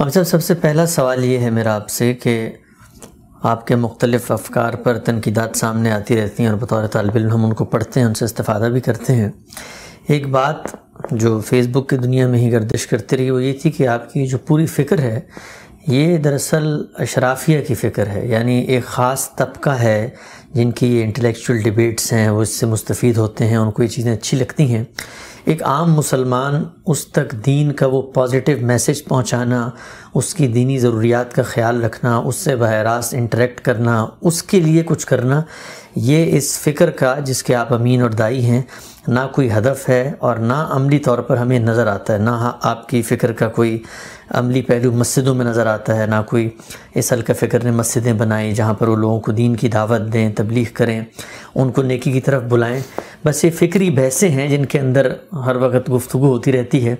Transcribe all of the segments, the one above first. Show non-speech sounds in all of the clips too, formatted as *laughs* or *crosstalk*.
अब जब सबसे पहला सवाल ये है मेरा आपसे कि आपके मुख्तलिफ अफकार पर तनकीदात सामने आती रहती हैं और बतौर तालब हम उनको पढ़ते हैं उनसे इस्तादा भी करते हैं एक बात जो फेसबुक की दुनिया में ही गर्दिश करती रही वो ये थी कि आपकी जो पूरी फ़िक्र है ये दरअसल अशराफिया की फ़िक्र है यानी एक ख़ास तबका है जिनकी ये इंटेलेक्चुअल डिबेट्स हैं वो इससे मुस्तफ़ होते हैं उनको ये चीज़ें अच्छी लगती हैं एक आम मुसलमान उस तक दीन का वो पॉजिटिव मैसेज पहुंचाना उसकी दीनी ज़रूरियात का ख्याल रखना उससे बहरास इंटरेक्ट करना उसके लिए कुछ करना ये इस फ़िक्र का जिसके आप अमीन और दाई हैं ना कोई हदफ है और ना अमली तौर पर हमें नज़र आता है ना आपकी फ़िक्र का कोई अमली पहलू मस्जिदों में नज़र आता है ना कोई इस हल्का फ़िक्र ने मस्जिदें बनाई जहाँ पर वो लोगों को दीन की दावत दें तबलीग करें उनको नेकी की तरफ बुलाएं बस ये फ़िक्री बहसें हैं जिनके अंदर हर वक्त गुफ्तु होती रहती है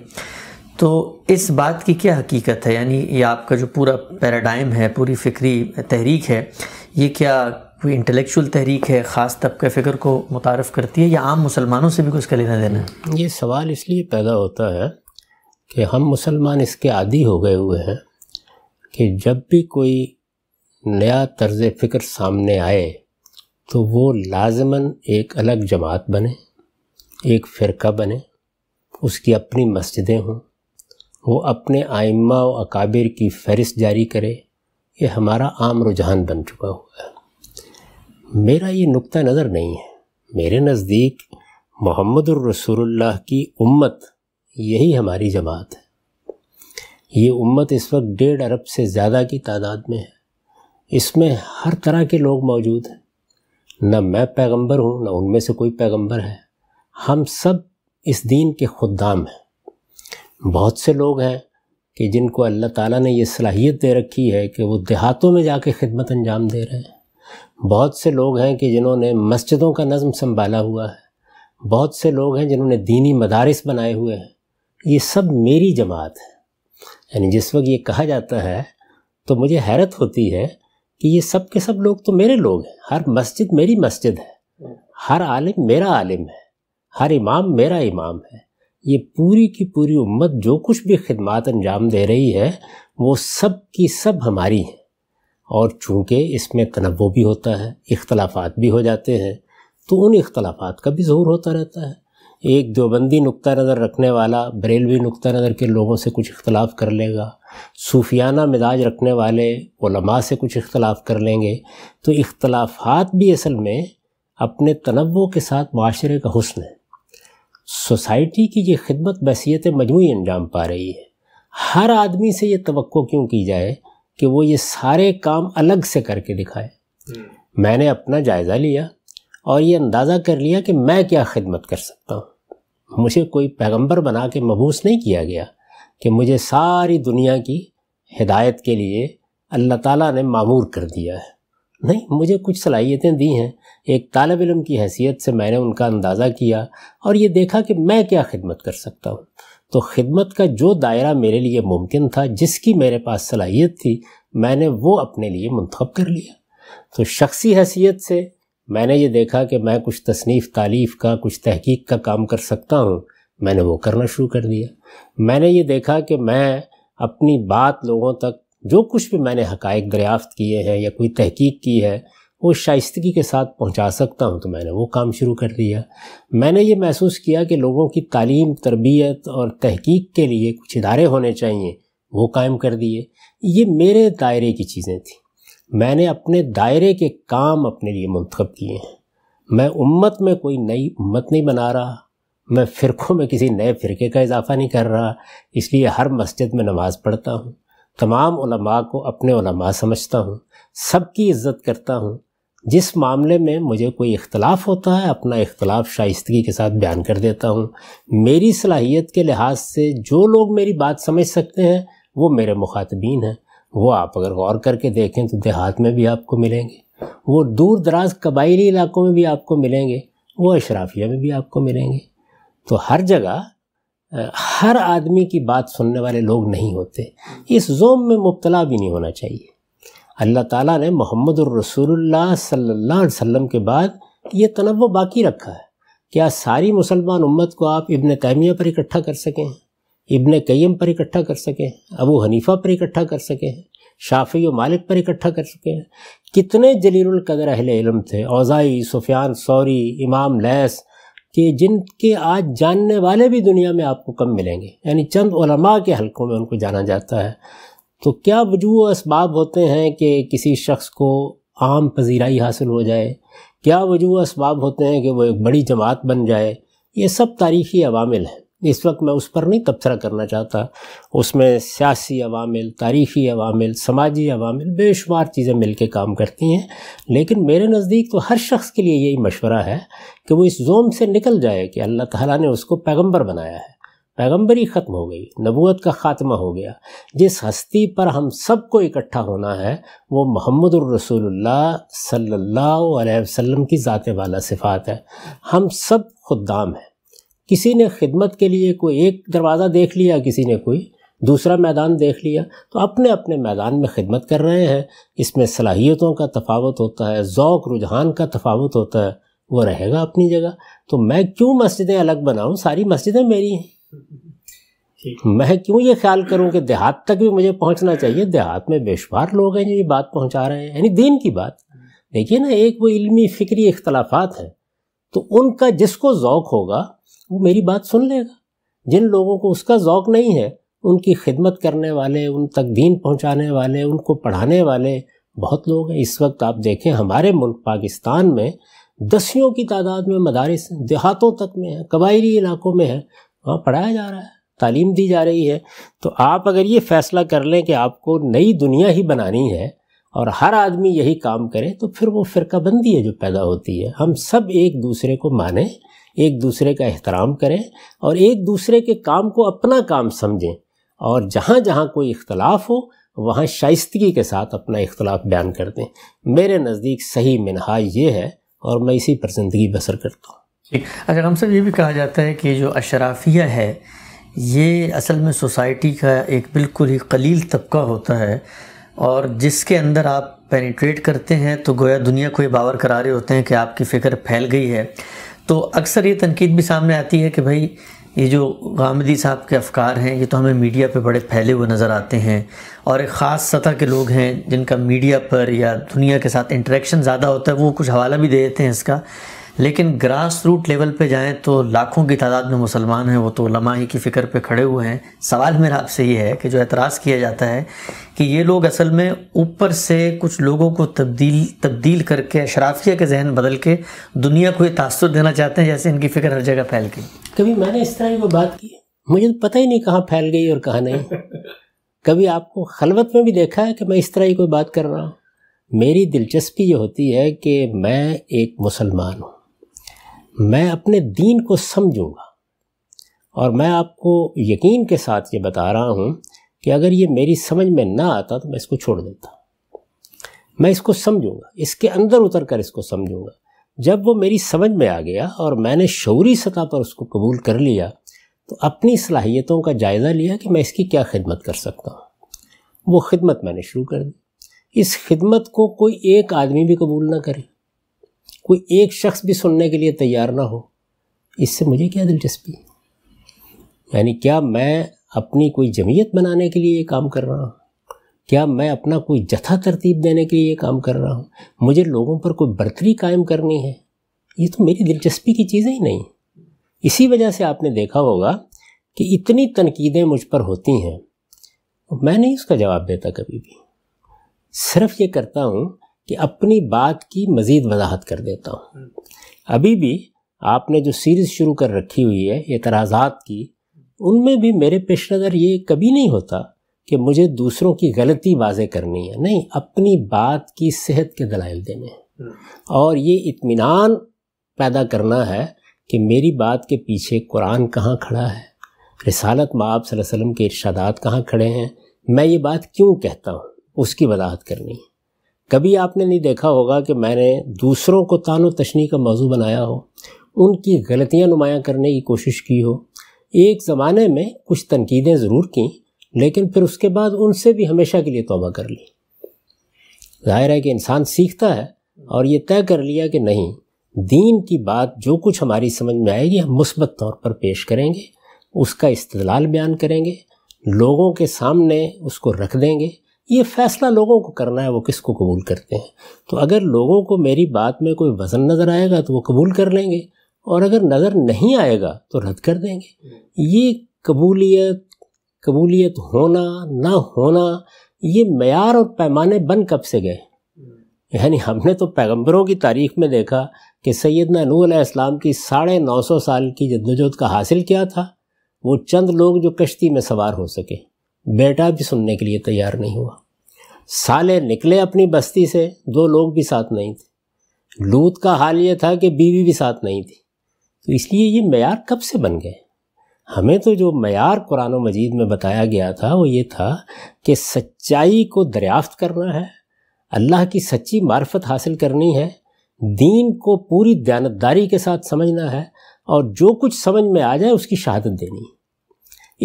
तो इस बात की क्या हकीकत है यानी ये आपका जो पूरा पैराडाइम है पूरी फ़िक्री तहरीक है ये क्या कोई इंटेलेक्चुअल तहरीक है ख़ास तबके फ़िक्र को मुतारफ़ करती है या आम मुसलमानों से भी कुछ का लेना देना है ये सवाल इसलिए पैदा होता है कि हम मुसलमान इसके आदि हो गए हुए हैं कि जब भी कोई नया तर्ज फ़िक्र सामने आए तो वो लाजमन एक अलग जमात बने एक फ़िरका बने उसकी अपनी मस्जिदें हों वो अपने आइमा व अकाबिर की फहरिस्त जारी करे ये हमारा आम रुझान बन चुका हुआ है मेरा ये नुक्ता नज़र नहीं है मेरे नज़दीक मोहम्मद रसूलुल्लाह की उम्मत यही हमारी जमात है ये उम्मत इस वक्त डेढ़ अरब से ज़्यादा की तादाद में है इसमें हर तरह के लोग मौजूद हैं न मैं पैगंबर हूँ न उनमें से कोई पैगंबर है हम सब इस दीन के खुदाम हैं बहुत से लोग हैं कि जिनको अल्लाह ताला ने ये सलाहियत दे रखी है कि वो देहातों में जाके खिदमत अंजाम दे रहे हैं बहुत से लोग हैं कि जिन्होंने मस्जिदों का नज़म संभाला हुआ है बहुत से लोग हैं जिन्होंने दीनी मदारस बनाए हुए हैं ये सब मेरी जमात है यानी जिस वक्त ये कहा जाता है तो मुझे हैरत होती है कि ये सब के सब लोग तो मेरे लोग हैं हर मस्जिद मेरी मस्जिद है हर आलिम मेरा आलिम है हर इमाम मेरा इमाम है ये पूरी की पूरी उम्मत जो कुछ भी खिदमत अंजाम दे रही है वो सब की सब हमारी हैं और चूँकि इसमें तनवो भी होता है इख्तलाफात भी हो जाते हैं तो उन इख्तलाफात का भी ज़हूर होता रहता है एक देवबंदी नुक़ः नज़र रखने वाला बरेलवी नुक़ नज़र के लोगों से कुछ इख्तलाफ कर लेगा सूफियाना मिजाज रखने वाले वलमा से कुछ इख्तलाफ कर लेंगे तो इख्तलाफात भी असल में अपने तनवों के साथ माशरे का हसन है सोसाइटी की ये खिदमत बसीत मजमू अंजाम पा रही है हर आदमी से ये तो क्यों की जाए कि वो ये सारे काम अलग से करके दिखाए हम्म। मैंने अपना जायज़ा लिया और ये अंदाज़ा कर लिया कि मैं क्या खिदमत कर सकता हूँ मुझे कोई पैगंबर बना के मबूस नहीं किया गया कि मुझे सारी दुनिया की हिदायत के लिए अल्लाह ताला ने मामूर कर दिया है नहीं मुझे कुछ सलाहियतें दी हैं एक तालब इलम की हैसियत से मैंने उनका अंदाज़ा किया और ये देखा कि मैं क्या खिदमत कर सकता हूँ तो खिदमत का जो दायरा मेरे लिए मुमकिन था जिसकी मेरे पास सलाहियत थी मैंने वो अपने लिए मंतखब कर लिया तो शख्सी हैसियत से मैंने ये देखा कि मैं कुछ तसनीफ़ तालीफ़ का कुछ तहकीक का काम कर सकता हूँ मैंने वो करना शुरू कर दिया मैंने ये देखा कि मैं अपनी बात लोगों तक जो कुछ भी मैंने हकायक दरियाफ़्त किए हैं या कोई तहकीक की है वो शाइस्तगी के साथ पहुंचा सकता हूं तो मैंने वो काम शुरू कर दिया मैंने ये महसूस किया कि लोगों की तालीम तरबियत और तहकीक के लिए कुछ इदारे होने चाहिए वो कायम कर दिए ये मेरे दायरे की चीज़ें थी मैंने अपने दायरे के काम अपने लिए मंतखब किए हैं मैं उम्मत में कोई नई उम्मत नहीं बना रहा मैं फ़िरक़ों में किसी नए फ़िरके का इजाफ़ा नहीं कर रहा इसलिए हर मस्जिद में नमाज़ पढ़ता हूँ तमाम उलमा को अपने उलमा समझता हूँ सबकी इज़्ज़त करता हूँ जिस मामले में मुझे कोई इख्तलाफ होता है अपना इख्तलाफ शाइस्तगी के साथ बयान कर देता हूँ मेरी सलाहियत के लिहाज से जो लोग मेरी बात समझ सकते हैं वो मेरे मुखातबीन हैं वो आप अगर गौर करके देखें तो देहात में भी आपको मिलेंगे वो दूर दराज कबायली इलाकों में भी आपको मिलेंगे वो अशराफिया में भी आपको मिलेंगे तो हर जगह हर आदमी की बात सुनने वाले लोग नहीं होते इस जोम में मुबतला भी नहीं होना चाहिए अल्लाह ताला ने मोहम्मद रसूलुल्लाह सल्लल्लाहु अलैहि वसल्लम के बाद ये तनवो बाकी रखा है क्या सारी मुसलमान उम्मत को आप इबन तैमिया पर इकट्ठा कर सकें इबन कैम पर इकट्ठा कर सकें अबू हनीफा पर इकट्ठा कर सकें शाफी व मालिक पर इकट्ठा कर सकें कितने जलील कदर अहल इलम थे औज़ाई सुफियान सौरी इमाम लैस कि जिनके आज जानने वाले भी दुनिया में आपको कम मिलेंगे यानी चंद उलमा के हलकों में उनको जाना जाता है तो क्या वजूह इसबाब होते हैं कि किसी शख्स को आम पजीराई हासिल हो जाए क्या वजूह इसबाब होते हैं कि वो एक बड़ी जमात बन जाए ये सब तारीखी अवामिल हैं इस वक्त मैं उस पर नहीं तबसरा करना चाहता उसमें सियासी अवामिल तारीखी अवामिल समाजी अवामिल बेशुमार चीज़ें मिल के काम करती हैं लेकिन मेरे नज़दीक तो हर शख्स के लिए यही मशवरा है कि वो इस जोम से निकल जाए कि अल्लाह ताला ने उसको पैगंबर बनाया है पैगंबरी ख़त्म हो गई नबूत का ख़ात्मा हो गया जिस हस्ती पर हम सबको इकट्ठा होना है वो मोहम्मद रसूलुल्लाह सल्लल्लाहु अलैहि वसल्लम की ज़ात वाला सिफात है हम सब खुदाम हैं किसी ने खिदमत के लिए कोई एक दरवाज़ा देख लिया किसी ने कोई दूसरा मैदान देख लिया तो अपने अपने मैदान में खिदमत कर रहे हैं इसमें सलाहियतों का तफावत होता है ओक़ रुझान का तफावत होता है वो रहेगा अपनी जगह तो मैं क्यों मस्जिदें अलग बनाऊँ सारी मस्जिदें मेरी हैं मैं क्यों ये ख्याल करूं कि देहात तक भी मुझे पहुंचना चाहिए देहात में बेशुमार लोग हैं जो ये बात पहुंचा रहे हैं यानी दीन की बात देखिए ना एक वो इल्मी फ़िक्री इख्तलाफात हैं तो उनका जिसको ज़ौक़ होगा वो मेरी बात सुन लेगा जिन लोगों को उसका ज़ौक़ नहीं है उनकी खिदमत करने वाले उन तक दीन पहुंचाने वाले उनको पढ़ाने वाले बहुत लोग हैं इस वक्त आप देखें हमारे मुल्क पाकिस्तान में दसियों की तादाद में मदारस देहातों तक में है कबायली इलाकों में है वहाँ पढ़ाया जा रहा है तालीम दी जा रही है तो आप अगर ये फैसला कर लें कि आपको नई दुनिया ही बनानी है और हर आदमी यही काम करे तो फिर वो फ़िरकाबंदी है जो पैदा होती है हम सब एक दूसरे को माने एक दूसरे का एहतराम करें और एक दूसरे के काम को अपना काम समझें और जहाँ जहाँ कोई इख्तलाफ हो वहाँ शाइस्तगी के साथ अपना इख्तलाफ बयान कर दें मेरे नज़दीक सही मिनहा ये है और मैं इसी पर ज़िंदगी बसर करता हूँ अगर अच्छा, हम सब ये भी कहा जाता है कि जो अशराफिया है ये असल में सोसाइटी का एक बिल्कुल ही कलील तबका होता है और जिसके अंदर आप पेनिट्रेट करते हैं तो गोया दुनिया को ये बावर करा रहे होते हैं कि आपकी फ़िक्र फैल गई है तो अक्सर ये तनकीद भी सामने आती है कि भाई ये जो गामदी साहब के अफकार हैं ये तो हमें मीडिया पे बड़े फैले हुए नज़र आते हैं और एक ख़ास सतह के लोग हैं जिनका मीडिया पर या दुनिया के साथ इंटरेक्शन ज़्यादा होता है वो कुछ हवाला भी दे देते हैं इसका लेकिन ग्रास रूट लेवल पे जाएं तो लाखों की तादाद में मुसलमान हैं वो तो लमा ही की फ़िक्र पे खड़े हुए हैं सवाल मेरा आपसे ये है कि जो एतराज़ किया जाता है कि ये लोग असल में ऊपर से कुछ लोगों को तब्दील तब्दील करके अशराफिया के जहन बदल के दुनिया को ये तासर देना चाहते हैं जैसे इनकी फ़िक्र हर जगह फैल गई कभी मैंने इस तरह की कोई बात की मुझे तो पता ही नहीं कहाँ फैल गई और कहाँ नहीं *laughs* कभी आपको खलबत में भी देखा है कि मैं इस तरह की कोई बात कर रहा हूँ मेरी दिलचस्पी ये होती है कि मैं एक मुसलमान हूँ मैं अपने दीन को समझूंगा और मैं आपको यकीन के साथ ये बता रहा हूँ कि अगर ये मेरी समझ में ना आता तो मैं इसको छोड़ देता मैं इसको समझूंगा इसके अंदर उतर कर इसको समझूंगा जब वो मेरी समझ में आ गया और मैंने शौरी सतह पर उसको कबूल कर लिया तो अपनी सलाहियतों का जायज़ा लिया कि मैं इसकी क्या खिदमत कर सकता हूँ वो खिदमत मैंने शुरू कर दी इस खिदमत को कोई एक आदमी भी कबूल ना करे कोई एक शख्स भी सुनने के लिए तैयार ना हो इससे मुझे क्या दिलचस्पी यानी क्या मैं अपनी कोई जमीयत बनाने के लिए ये काम कर रहा हूँ क्या मैं अपना कोई जथा तरतीब देने के लिए ये काम कर रहा हूँ मुझे लोगों पर कोई बर्तरी कायम करनी है ये तो मेरी दिलचस्पी की चीज़ें ही नहीं इसी वजह से आपने देखा होगा कि इतनी तनकीदें मुझ पर होती हैं मैं नहीं उसका जवाब देता कभी भी सिर्फ ये करता हूँ कि अपनी बात की मज़ीद वजाहत कर देता हूँ अभी भी आपने जो सीरीज़ शुरू कर रखी हुई है एतराज़ात की उनमें भी मेरे पेश नज़र ये कभी नहीं होता कि मुझे दूसरों की गलती वाजे करनी है नहीं अपनी बात की सेहत के दलाइल देने हैं और ये इत्मीनान पैदा करना है कि मेरी बात के पीछे कुरान कहाँ खड़ा है रिसालत माँ वसल्लम के इर्शादात कहाँ खड़े हैं मैं ये बात क्यों कहता हूँ उसकी वजाहत करनी है कभी आपने नहीं देखा होगा कि मैंने दूसरों को तान तशनी का मौजू बनाया हो उनकी गलतियाँ नुमाया करने की कोशिश की हो एक ज़माने में कुछ तनकीदें ज़रूर की लेकिन फिर उसके बाद उनसे भी हमेशा के लिए तोबा कर ली जाहिर है कि इंसान सीखता है और ये तय कर लिया कि नहीं दीन की बात जो कुछ हमारी समझ में आएगी हम मुस्बत तौर पर पेश करेंगे उसका इस्तलाल बयान करेंगे लोगों के सामने उसको रख देंगे ये फैसला लोगों को करना है वो किसको कबूल करते हैं तो अगर लोगों को मेरी बात में कोई वज़न नज़र आएगा तो वो कबूल कर लेंगे और अगर नज़र नहीं आएगा तो रद्द कर देंगे ये कबूलियत कबूलियत होना ना होना ये मैार और पैमाने बन कब से गए यानी हमने तो पैगंबरों की तारीख में देखा कि सैदना नू इस्लाम की साढ़े नौ सौ साल की जद्दोजहद का हासिल किया था वो चंद लोग जो कश्ती में सवार हो सके बेटा भी सुनने के लिए तैयार नहीं हुआ साले निकले अपनी बस्ती से दो लोग भी साथ नहीं थे लूत का हाल ये था कि बीवी भी साथ नहीं थी तो इसलिए ये मैार कब से बन गए हमें तो जो मैार कुरान मजीद में बताया गया था वो ये था कि सच्चाई को दरियाफ्त करना है अल्लाह की सच्ची मार्फत हासिल करनी है दीन को पूरी दयानतदारी के साथ समझना है और जो कुछ समझ में आ जाए उसकी शहादत देनी है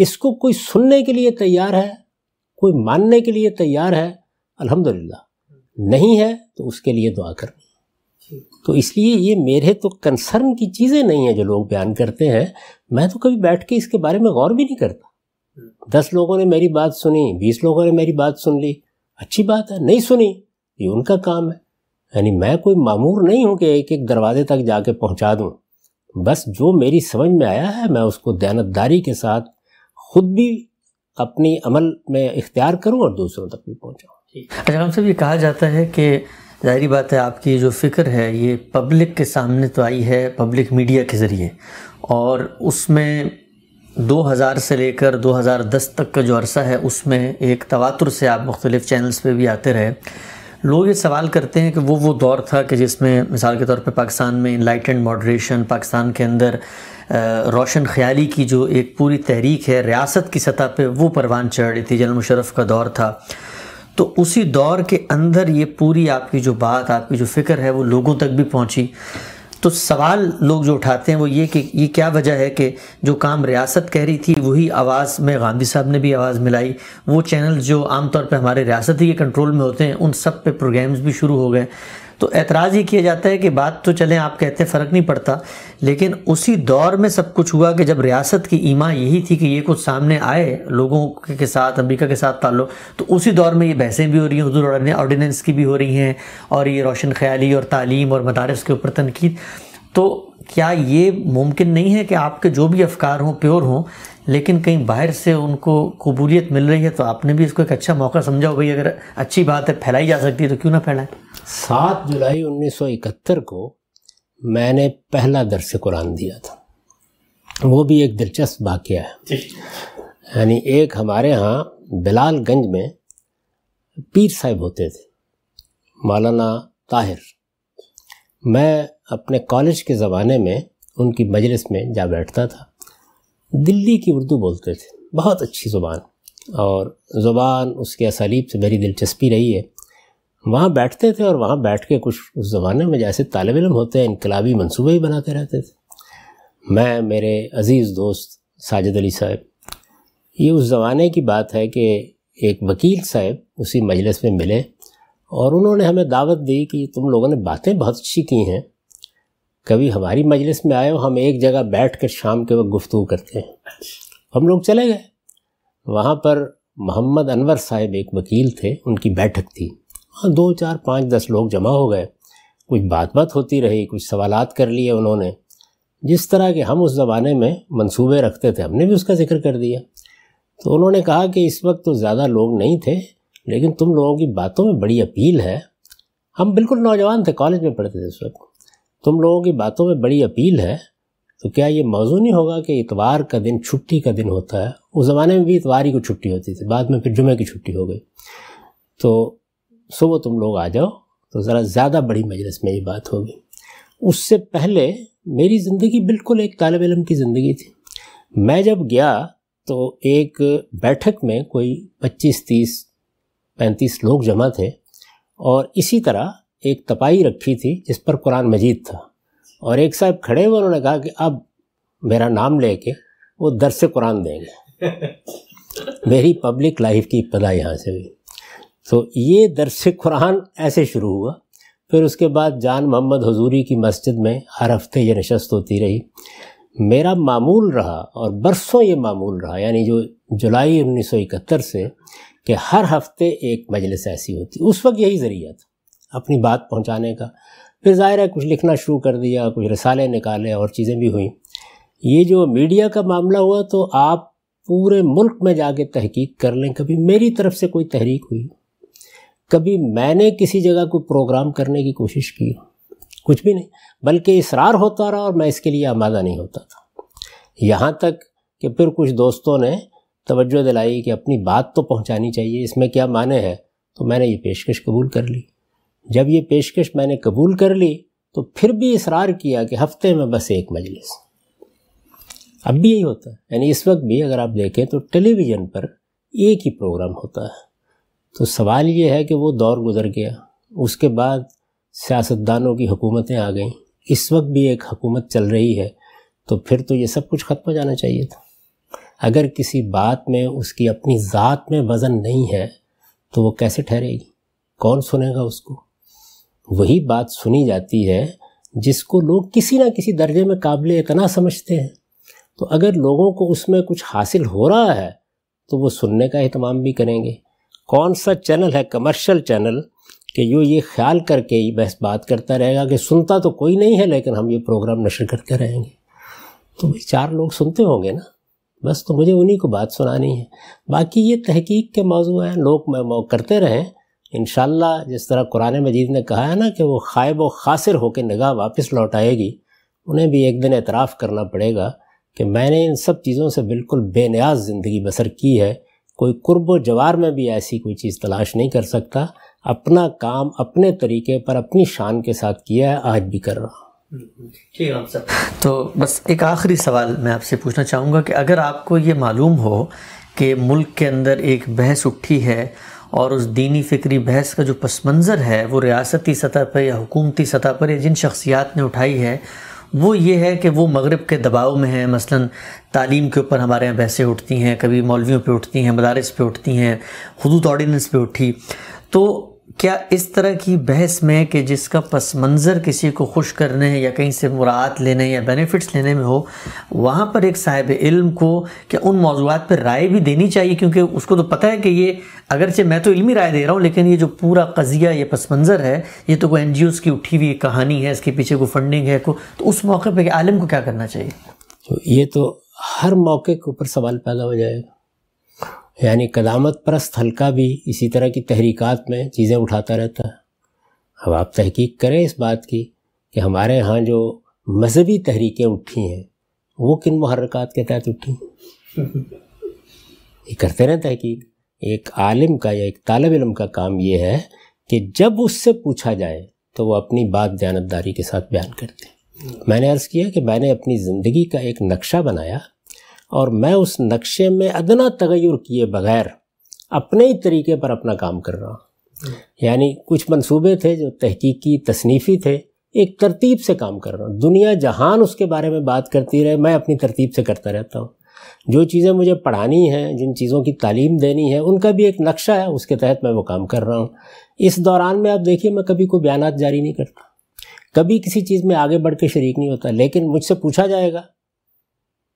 इसको कोई सुनने के लिए तैयार है कोई मानने के लिए तैयार है अल्हम्दुलिल्लाह नहीं है तो उसके लिए दुआ कर तो इसलिए ये मेरे तो कंसर्न की चीज़ें नहीं हैं जो लोग बयान करते हैं मैं तो कभी बैठ के इसके बारे में गौर भी नहीं करता हम्म। दस लोगों ने मेरी बात सुनी बीस लोगों ने मेरी बात सुन ली अच्छी बात है नहीं सुनी ये उनका काम है यानी मैं कोई मामूर नहीं हूँ कि एक एक दरवाजे तक जाके पहुँचा दूँ बस जो मेरी समझ में आया है मैं उसको दयानतदारी के साथ खुद भी अपनी अमल में इख्तियार करूँ और दूसरों तक भी पहुँचाऊँ अच्छा हम सब ये कहा जाता है कि जाहिर बात है आपकी जो फ़िक्र है ये पब्लिक के सामने तो आई है पब्लिक मीडिया के ज़रिए और उसमें 2000 से लेकर 2010 तक का जो अरसा है उसमें एक तवातुर से आप मुख्तलिफ़ चैनल्स पे भी आते रहे लोग ये सवाल करते हैं कि वो वो दौर था कि जिसमें मिसाल के तौर पे पाकिस्तान में इनलाइटेंड मॉडरेशन पाकिस्तान के अंदर रोशन ख्याली की जो एक पूरी तहरीक है रियासत की सतह पे वो परवान चढ़ रही थी जनरल मुशरफ का दौर था तो उसी दौर के अंदर ये पूरी आपकी जो बात आपकी जो फ़िक्र है वो लोगों तक भी पहुँची तो सवाल लोग जो उठाते हैं वो ये कि ये क्या वजह है कि जो काम रियासत कह रही थी वही आवाज़ में गांधी साहब ने भी आवाज़ मिलाई वो चैनल जो आमतौर पर हमारे रियासत ही के कंट्रोल में होते हैं उन सब पे प्रोग्राम्स भी शुरू हो गए तो एतराज़ ये किया जाता है कि बात तो चलें आप कहते हैं फ़र्क नहीं पड़ता लेकिन उसी दौर में सब कुछ हुआ कि जब रियासत की ईमा यही थी कि ये कुछ सामने आए लोगों के साथ अमरीका के साथ ताल्लुक तो उसी दौर में ये बहसें भी हो रही हैं हजूर की भी हो रही हैं और ये रोशन ख्याली और तालीम और मदारस के ऊपर तनकीद तो क्या ये मुमकिन नहीं है कि आपके जो भी अफकार हों प्योर हों लेकिन कहीं बाहर से उनको कबूलियत मिल रही है तो आपने भी इसको एक अच्छा मौका समझा हो भाई अगर अच्छी बात है फैलाई जा सकती है तो क्यों ना फैलाएं सात जुलाई 1971 को मैंने पहला दरस कुरान दिया था वो भी एक दिलचस्प वाक्य है यानी एक हमारे यहाँ बिलालगंज में पीर साहिब होते थे मौलाना ताहिर मैं अपने कॉलेज के ज़माने में उनकी मजलिस में जा बैठता था दिल्ली की उर्दू बोलते थे बहुत अच्छी ज़ुबान और ज़ुबान उसके असलीब से मेरी दिलचस्पी रही है वहाँ बैठते थे और वहाँ बैठ के कुछ उस ज़माने में जैसे तालब इम होते हैं इनकलाबी मनसूबे ही बनाते रहते थे मैं मेरे अज़ीज़ दोस्त साजिद अली साहब ये उस ज़माने की बात है कि एक वकील साहब उसी मजलिस में मिले और उन्होंने हमें दावत दी कि तुम लोगों ने बातें बहुत अच्छी की हैं कभी हमारी मजलिस में आए हो हम एक जगह बैठ कर शाम के वक्त गुफ्तु करते हैं हम लोग चले गए वहाँ पर मोहम्मद अनवर साहब एक वकील थे उनकी बैठक थी हाँ दो चार पाँच दस लोग जमा हो गए कुछ बात बात होती रही कुछ सवाल कर लिए उन्होंने जिस तरह के हम उस ज़माने में मंसूबे रखते थे हमने भी उसका जिक्र कर दिया तो उन्होंने कहा कि इस वक्त तो ज़्यादा लोग नहीं थे लेकिन तुम लोगों की बातों में बड़ी अपील है हम बिल्कुल नौजवान थे कॉलेज में पढ़ते थे उस वक्त तुम लोगों की बातों में बड़ी अपील है तो क्या ये मौजू नहीं होगा कि इतवार का दिन छुट्टी का दिन होता है उस ज़माने में भी इतवार ही को छुट्टी होती थी बाद में फिर जुमे की छुट्टी हो गई तो सुबह तुम लोग आ जाओ तो ज़रा ज़्यादा बड़ी मजलिस में ये बात होगी उससे पहले मेरी ज़िंदगी बिल्कुल एक तालब इलम की ज़िंदगी थी मैं जब गया तो एक बैठक में कोई 25 तीस 35 लोग जमा थे और इसी तरह एक तपाई रखी थी जिस पर कुरान मजीद था और एक साहब खड़े हुए उन्होंने कहा कि अब मेरा नाम लेके वो दर से कुरान देंगे *laughs* मेरी पब्लिक लाइफ की इब्तदा यहाँ से हुई तो ये दरस कुरान ऐसे शुरू हुआ फिर उसके बाद जान मोहम्मद हजूरी की मस्जिद में हर हफ्ते ये नशस्त होती रही मेरा मामूल रहा और बरसों ये मामूल रहा यानी जो जुलाई उन्नीस से कि हर हफ्ते एक मजलिस ऐसी होती उस वक्त यही ज़रिया था अपनी बात पहुंचाने का फिर ज़ाहिर है कुछ लिखना शुरू कर दिया कुछ रसाले निकाले और चीज़ें भी हुई ये जो मीडिया का मामला हुआ तो आप पूरे मुल्क में जाके तहकीक कर लें कभी मेरी तरफ से कोई तहरीक हुई कभी मैंने किसी जगह को प्रोग्राम करने की कोशिश की कुछ भी नहीं बल्कि इसरार होता रहा और मैं इसके लिए आमादा नहीं होता था यहाँ तक कि फिर कुछ दोस्तों ने तवज्जो दिलाई कि अपनी बात तो पहुँचानी चाहिए इसमें क्या माने हैं तो मैंने ये पेशकश कबूल कर ली जब ये पेशकश मैंने कबूल कर ली तो फिर भी इसरार किया कि हफ्ते में बस एक मजलिस अब भी यही होता है यानी इस वक्त भी अगर आप देखें तो टेलीविज़न पर एक ही प्रोग्राम होता है तो सवाल ये है कि वो दौर गुजर गया उसके बाद सियासतदानों की हुकूमतें आ गईं इस वक्त भी एक हुकूमत चल रही है तो फिर तो ये सब कुछ ख़त्म हो जाना चाहिए था अगर किसी बात में उसकी अपनी ज़ात में वज़न नहीं है तो वो कैसे ठहरेगी कौन सुनेगा उसको वही बात सुनी जाती है जिसको लोग किसी ना किसी दर्जे में काबिल इतना समझते हैं तो अगर लोगों को उसमें कुछ हासिल हो रहा है तो वो सुनने का अहतमाम भी करेंगे कौन सा चैनल है कमर्शियल चैनल कि यूँ ये ख्याल करके ही बहस बात करता रहेगा कि सुनता तो कोई नहीं है लेकिन हम ये प्रोग्राम नशर करते रहेंगे तो भाई चार लोग सुनते होंगे ना बस तो मुझे उन्हीं को बात सुनानी है बाकी ये तहकीक के मौजू हैं लोग करते रहें इन जिस तरह कुरान मजीद ने कहा है ना कि वो ख़ायब व खासिर होकर निगाह वापस लौट आएगी उन्हें भी एक दिन एतराफ़ करना पड़ेगा कि मैंने इन सब चीज़ों से बिल्कुल बेनियाज ज़िंदगी बसर की है कोई कुर्ब जवार में भी ऐसी कोई चीज़ तलाश नहीं कर सकता अपना काम अपने तरीके पर अपनी शान के साथ किया है आज भी कर रहा ठीक है तो बस एक आखिरी सवाल मैं आपसे पूछना चाहूँगा कि अगर आपको ये मालूम हो कि मुल्क के अंदर एक बहस उठी है और उस दीनी फ़िक्री बहस का जो पस मंज़र है वो रियासती सतह पर या हुकूमती सतह पर या जिन शख्सियात ने उठाई है वो ये है कि वो मगरब के दबाव में है मसलन तालीम के ऊपर हमारे यहाँ बहसें उठती हैं कभी मौलवियों पे उठती हैं मदारस पे उठती हैं खुदूत ऑर्डीनेंस पे उठी तो क्या इस तरह की बहस में कि जिसका पस मंज़र किसी को खुश करने या कहीं से मुराद लेने या बेनिफिट्स लेने में हो वहाँ पर एक साहिब इल्म को क्या उन मौजूद पर राय भी देनी चाहिए क्योंकि उसको तो पता है कि ये अगरचे मैं तो इल्मी राय दे रहा हूँ लेकिन ये जो पूरा कज़िया ये पस मंज़र है ये तो कोई एन जी ओज़ की उठी हुई कहानी है इसके पीछे कोई फंडिंग है को तो उस मौके पर आलम को क्या करना चाहिए तो ये तो हर मौके के ऊपर सवाल पैदा हो जाएगा यानी कदामत परस्त हल्का भी इसी तरह की तहरीकात में चीज़ें उठाता रहता है अब आप तहकीक करें इस बात की कि हमारे यहाँ जो मजहबी तहरीकें उठी हैं वो किन महरक़ात के तहत उठी ये करते रहें तहकीक एक आलिम का या एक तालब इलम का काम ये है कि जब उससे पूछा जाए तो वह अपनी बात जानतदारी के साथ बयान करते हैं मैंने अर्ज़ किया कि मैंने अपनी ज़िंदगी का एक नक्शा बनाया और मैं उस नक्शे में अदना तगैर किए बगैर अपने ही तरीके पर अपना काम कर रहा हूँ यानी कुछ मंसूबे थे जो तहकीकी तसनीफ़ी थे एक तरतीब से काम कर रहा हूँ दुनिया जहान उसके बारे में बात करती रहे मैं अपनी तरतीब से करता रहता हूँ जो चीज़ें मुझे पढ़ानी हैं जिन चीज़ों की तालीम देनी है उनका भी एक नक्शा है उसके तहत मैं वो काम कर रहा हूँ इस दौरान में आप देखिए मैं कभी कोई बयान जारी नहीं करता कभी किसी चीज़ में आगे बढ़ के शरीक नहीं होता लेकिन मुझसे पूछा जाएगा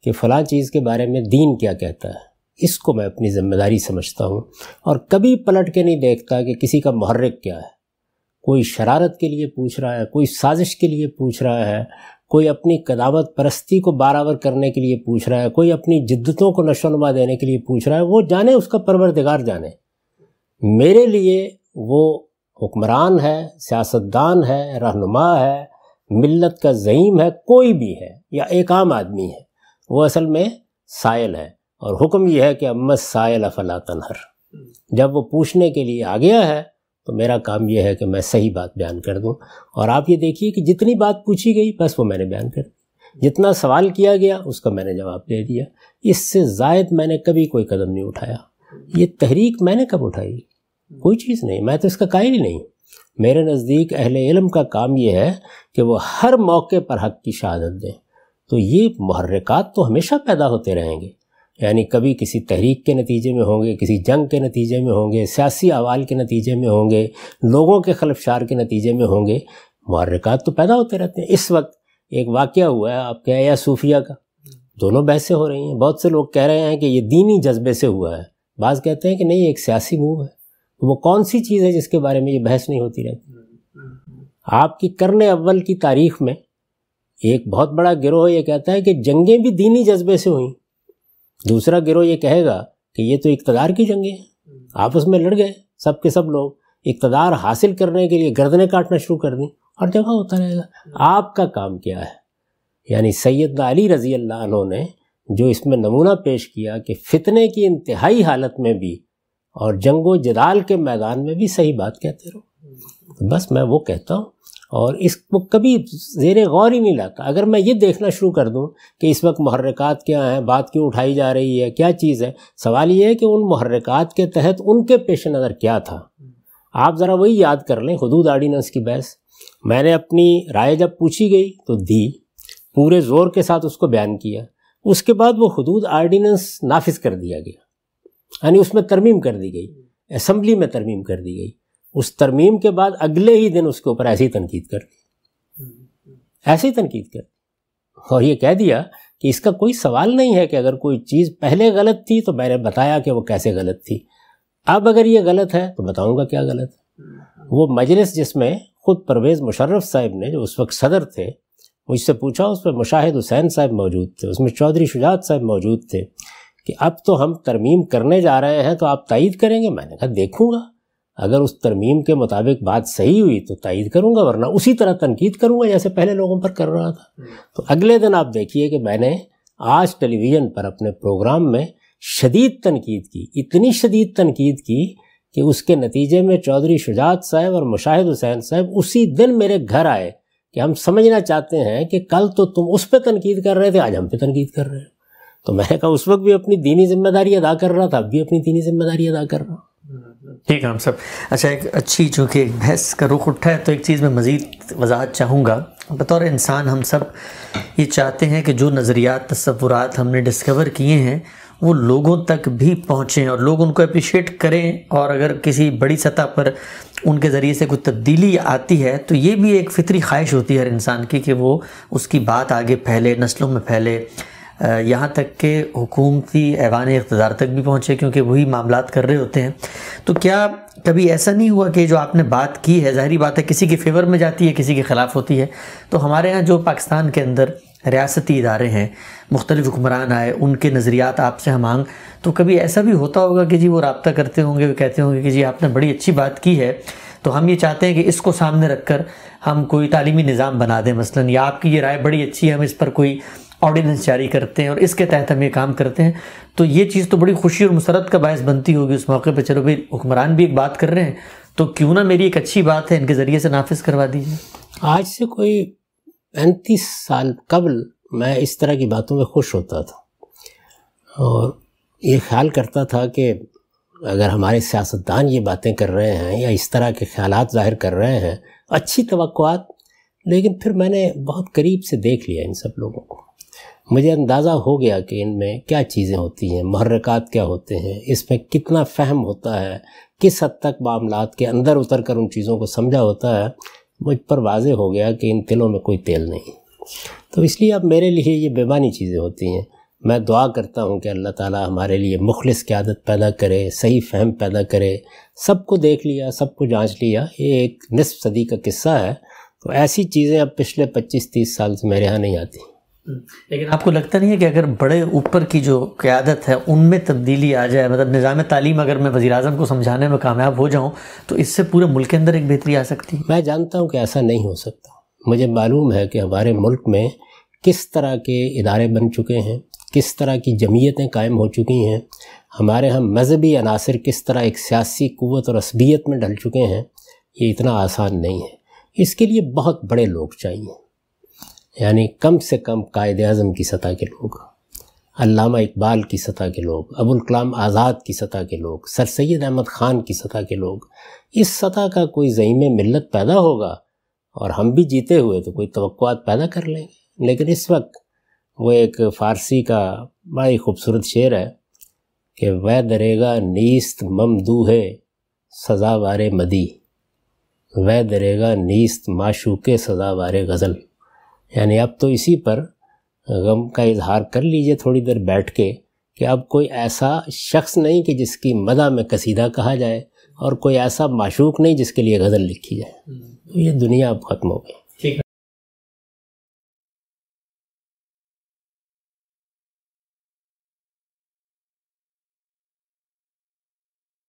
कि फ़लाँ चीज़ के बारे में दीन क्या कहता है इसको मैं अपनी ज़िम्मेदारी समझता हूँ और कभी पलट के नहीं देखता कि किसी का महर्रक क्या है कोई शरारत के लिए पूछ रहा है कोई साजिश के लिए पूछ रहा है कोई अपनी कदावत परस्ती को बारावर करने के लिए पूछ रहा है कोई अपनी जिद्दतों को नशोनुमा देने के लिए पूछ रहा है वो जाने उसका परवरदिगार जाने मेरे लिए वो हुक्मरान है सियासतदान है रहनुमा है मिल्लत का जहीम है कोई भी है या एक आम आदमी है वो असल में सायल है और हुक्म यह है कि अम्मा सायल अफला तनहर जब वो पूछने के लिए आ गया है तो मेरा काम यह है कि मैं सही बात बयान कर दूँ और आप ये देखिए कि जितनी बात पूछी गई बस वो मैंने बयान कर दी जितना सवाल किया गया उसका मैंने जवाब दे दिया इससे जायद मैंने कभी कोई कदम नहीं उठाया ये तहरीक मैंने कब उठाई कोई चीज़ नहीं मैं तो इसका कायल ही नहीं मेरे नज़दीक अहल इलम का काम यह है कि वह हर मौके पर हक की शहादत दें तो ये महर्रिकात तो हमेशा पैदा होते रहेंगे यानी कभी किसी तहरीक के नतीजे में होंगे किसी जंग के नतीजे में होंगे सियासी अवाल के नतीजे में होंगे लोगों के खलफशार के नतीजे में होंगे महर्रिकात तो पैदा होते रहते हैं इस वक्त एक वाक़ हुआ है आपके या सूफिया का दोनों बहसें हो रही हैं बहुत से लोग कह रहे हैं कि ये दीनी जज्बे से हुआ है बाज़ कहते हैं कि नहीं एक सियासी मूव है तो वो कौन सी चीज़ है जिसके बारे में ये बहस नहीं होती रहती हम्म, हम्म, हम्म। आपकी करने अव्वल की तारीख में एक बहुत बड़ा गिरोह ये कहता है कि जंगें भी दीनी जज्बे से हुई दूसरा गिरोह ये कहेगा कि ये तो इकतदार की जंगें हैं आपस में लड़ गए सब के सब लोग इकतदार हासिल करने के लिए गर्दनें काटना शुरू कर दी हर जगह होता रहेगा आपका काम क्या है यानी सैयद अली रज़ी अल्लाह ने जो इसमें नमूना पेश किया कि फितने की इंतहाई हालत में भी और जंगो जदाल के मैदान में भी सही बात कहते रहो बस मैं वो कहता हूँ और इसको कभी जेर गौर ही नहीं लाता अगर मैं ये देखना शुरू कर दूँ कि इस वक्त महरक़ात क्या हैं बात क्यों उठाई जा रही है क्या चीज़ है सवाल ये है कि उन महरक़ात के तहत उनके पेश नज़र क्या था आप ज़रा वही याद कर लें हदूद आर्डीनेंस की बहस मैंने अपनी राय जब पूछी गई तो दी पूरे ज़ोर के साथ उसको बयान किया उसके बाद वो हदूद आर्डीनेंस नाफिज कर दिया गया यानी उसमें तरमीम कर दी गई असम्बली में तरमीम कर दी गई उस तरमीम के बाद अगले ही दिन उसके ऊपर ऐसी तनकीद कर दी ऐसी तनकीद कर दी और ये कह दिया कि इसका कोई सवाल नहीं है कि अगर कोई चीज़ पहले गलत थी तो मैंने बताया कि वो कैसे गलत थी अब अगर ये गलत है तो बताऊंगा क्या गलत है वो मजलिस जिसमें ख़ुद परवेज़ मुशर्रफ साहब ने जो उस वक्त सदर थे मुझसे पूछा उस पर मुशाहिद हुसैन साहब मौजूद थे उसमें चौधरी शुजात साहब मौजूद थे कि अब तो हम तरमीम करने जा रहे हैं तो आप तयद करेंगे मैंने कहा देखूंगा अगर उस तरमीम के मुताबिक बात सही हुई तो तयद करूँगा वरना उसी तरह तनकीद करूँगा जैसे पहले लोगों पर कर रहा था हम्म। तो अगले दिन आप देखिए कि मैंने आज टेलीविज़न पर अपने प्रोग्राम में शदीद तनकीद की इतनी शदीद तनकीद की कि उसके नतीजे में चौधरी शुजात साहब और मुशाहिद हुसैन साहब उसी दिन मेरे घर आए कि हम समझना चाहते हैं कि कल तो तुम उस पर तनकीद कर रहे थे आज हम पे तनकीद कर रहे हो तो मैंने कहा उस वक्त भी अपनी दीनी जिम्मेदारी अदा कर रहा था अब भी अपनी दीनी जिम्मेदारी अदा कर रहा हूँ ठीक है हम सब अच्छा एक अच्छी चूँकि एक बहस का रुख उठा है तो एक चीज़ में मज़ीद वजाहत चाहूँगा बतौर इंसान हम सब ये चाहते हैं कि जो नज़रियात तस्वुरात हमने डिस्कवर किए हैं वो लोगों तक भी पहुँचें और लोग उनको अप्रिशिएट करें और अगर किसी बड़ी सतह पर उनके ज़रिए से कोई तब्दीली आती है तो ये भी एक फ़ितरी ख्वाहिश होती है हर इंसान की कि वो उसकी बात आगे फैले नस्लों में फैले यहाँ तक के हुकूमती ऐवान इकतदार तक भी पहुँचे क्योंकि वही मामला कर रहे होते हैं तो क्या कभी ऐसा नहीं हुआ कि जो आपने बात की है ज़ाहरी बात है किसी के फेवर में जाती है किसी के ख़िलाफ़ होती है तो हमारे यहाँ जो पाकिस्तान के अंदर रियासती इदारे हैं मुख्तलिफ हुक्मरान आए उनके नज़रियात आपसे हम मांग तो कभी ऐसा भी होता होगा कि जी वो रबता करते होंगे वो कहते होंगे कि जी आपने बड़ी अच्छी बात की है तो हम ये चाहते हैं कि इसको सामने रख कर हम कोई तालीमी निज़ाम बना दें मसलन या आपकी ये राय बड़ी अच्छी है हम इस पर कोई ऑर्डिनेंस जारी करते हैं और इसके तहत हम ये काम करते हैं तो ये चीज़ तो बड़ी खुशी और मुसरत का बायस बनती होगी उस मौके पर चलो भाई हुक्मरान भी एक बात कर रहे हैं तो क्यों ना मेरी एक अच्छी बात है इनके ज़रिए से नाफिज करवा दीजिए आज से कोई पैंतीस साल कबल मैं इस तरह की बातों में खुश होता था और ये ख्याल करता था कि अगर हमारे सियासतदान ये बातें कर रहे हैं या इस तरह के ख्याल ज़ाहिर कर रहे हैं अच्छी तो लेकिन फिर मैंने बहुत करीब से देख लिया इन सब लोगों को मुझे अंदाज़ा हो गया कि इनमें क्या चीज़ें होती हैं महरक़ात क्या होते हैं इसमें कितना फहम होता है किस हद तक मामला के अंदर उतर कर उन चीज़ों को समझा होता है मुझ पर वाज हो गया कि इन तिलों में कोई तेल नहीं तो इसलिए अब मेरे लिए ये बेमानी चीज़ें होती हैं मैं दुआ करता हूँ कि अल्लाह ताला हमारे लिए मुखलिस की आदत पैदा करे सही फहम पैदा करे सबको देख लिया सबको जांच लिया ये एक नसफ सदी का किस्सा है तो ऐसी चीज़ें अब पिछले 25-30 साल से मेरे यहाँ नहीं आती लेकिन आपको लगता नहीं है कि अगर बड़े ऊपर की जो क्यादत है उनमें तब्दीली आ जाए मतलब निज़ाम तालीम अगर मैं वजी अजम को समझाने में कामयाब हो जाऊँ तो इससे पूरे मुल्क के अंदर एक बेहतरी आ सकती है मैं जानता हूँ कि ऐसा नहीं हो सकता मुझे मालूम है कि हमारे मुल्क में किस तरह के इदारे बन चुके हैं किस तरह की जमीयतें कायम हो चुकी हैं हमारे यहाँ मजहबी अनासर किस तरह एक सियासी क़वत और असबियत में ढल चुके हैं ये इतना आसान नहीं है इसके लिए बहुत बड़े लोग चाहिए यानी कम से कम कायद अज़म की सतह के लोग अलामा इकबाल की सतह के लोग अबुल कलाम आज़ाद की सतह के लोग सर सैद अहमद ख़ान की सतह के लोग इस सतह का कोई जहीम मिलत पैदा होगा और हम भी जीते हुए तो कोई तो पैदा कर लेंगे लेकिन इस वक्त वो एक फ़ारसी का बड़ा ही खूबसूरत शेर है कि वह दरेगा नीस्त ममदू है सज़ावार मदी वह दरेगा नीस्त माशूक सज़ावार गज़ल यानी अब तो इसी पर गम का इजहार कर लीजिए थोड़ी देर बैठ के कि अब कोई ऐसा शख्स नहीं कि जिसकी मदा में कसीदा कहा जाए और कोई ऐसा माशूक नहीं जिसके लिए गज़ल लिखी जाए हम्म। तो ये दुनिया अब ख़त्म हो गई